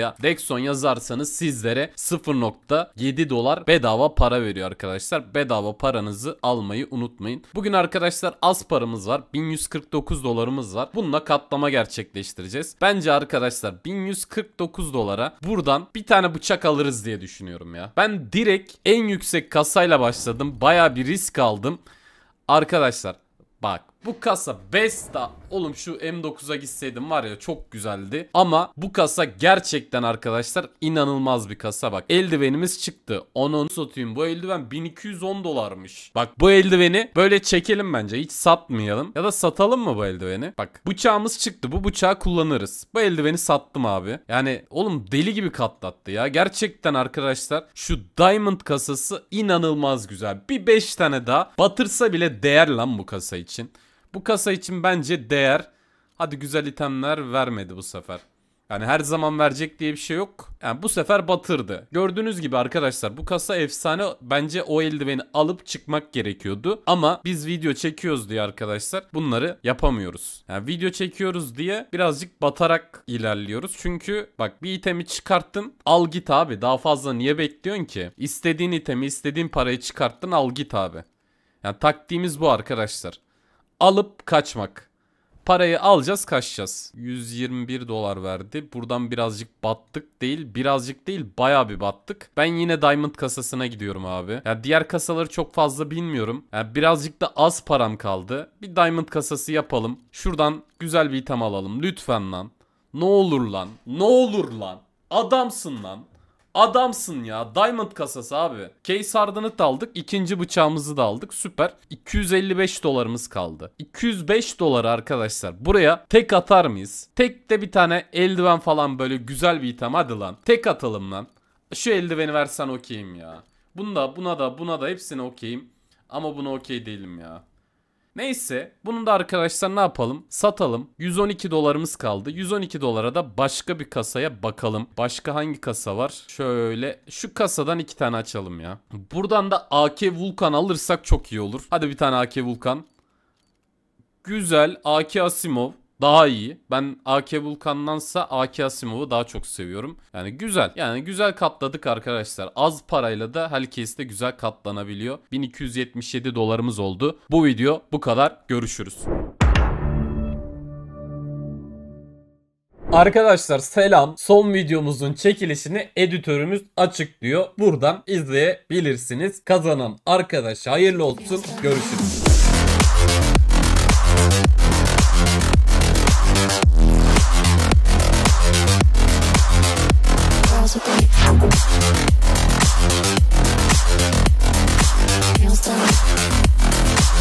Buraya Dexon yazarsanız sizlere 0.7 dolar bedava para veriyor arkadaşlar. Bedava paranızı almayı unutmayın. Bugün arkadaşlar az paramız var. 1149 dolarımız var. Bununla katlama gerçekleştireceğiz. Bence arkadaşlar 1149 dolara buradan bir tane bıçak alırız diye düşünüyorum ya. Ben direkt en yüksek kasayla başladım. Baya bir risk aldım. Arkadaşlar bak bu kasa besta Oğlum şu M9'a gitseydim var ya çok güzeldi. Ama bu kasa gerçekten arkadaşlar inanılmaz bir kasa bak. Eldivenimiz çıktı. Onu satayım. Bu eldiven 1210 dolarmış. Bak bu eldiveni böyle çekelim bence. Hiç satmayalım. Ya da satalım mı bu eldiveni? Bak bıçağımız çıktı. Bu bıçağı kullanırız. Bu eldiveni sattım abi. Yani oğlum deli gibi katlattı ya. Gerçekten arkadaşlar şu Diamond kasası inanılmaz güzel. Bir 5 tane daha batırsa bile değer lan bu kasa için. Bu kasa için bence değer. Hadi güzel itemler vermedi bu sefer. Yani her zaman verecek diye bir şey yok. Yani bu sefer batırdı. Gördüğünüz gibi arkadaşlar bu kasa efsane. Bence o eldiveni alıp çıkmak gerekiyordu. Ama biz video çekiyoruz diye arkadaşlar bunları yapamıyoruz. Yani video çekiyoruz diye birazcık batarak ilerliyoruz. Çünkü bak bir itemi çıkarttın al git abi. Daha fazla niye bekliyorsun ki? İstediğin itemi istediğin parayı çıkarttın al git abi. Yani taktiğimiz bu arkadaşlar alıp kaçmak. Parayı alacağız kaçacağız. 121 dolar verdi. Buradan birazcık battık değil. Birazcık değil baya bir battık. Ben yine Diamond kasasına gidiyorum abi. Yani diğer kasaları çok fazla bilmiyorum. Yani birazcık da az param kaldı. Bir Diamond kasası yapalım. Şuradan güzel bir item alalım. Lütfen lan. Ne olur lan. Ne olur lan. Adamsın lan. Adamsın ya. Diamond kasası abi. Case hardını da aldık. ikinci bıçağımızı da aldık. Süper. 255 dolarımız kaldı. 205 dolar arkadaşlar. Buraya tek atar mıyız? Tek de bir tane eldiven falan böyle güzel bir item. Hadi lan. Tek atalım lan. Şu eldiveni versen okeyim ya. Bunda, buna da, buna da hepsini okeyim. Ama buna okey değilim ya. Neyse bunun da arkadaşlar ne yapalım? Satalım. 112 dolarımız kaldı. 112 dolara da başka bir kasaya bakalım. Başka hangi kasa var? Şöyle şu kasadan iki tane açalım ya. Buradan da AK Vulkan alırsak çok iyi olur. Hadi bir tane AK Vulkan. Güzel. AK Asimov daha iyi. Ben AK Vulkan'dansa AK Asimov'u daha çok seviyorum. Yani güzel. Yani güzel katladık arkadaşlar. Az parayla da herkes de güzel katlanabiliyor. 1277 dolarımız oldu. Bu video bu kadar. Görüşürüz. Arkadaşlar selam. Son videomuzun çekilişini editörümüz açıklıyor. Buradan izleyebilirsiniz. Kazanan arkadaş hayırlı olsun. Görüşürüz. Feels stop.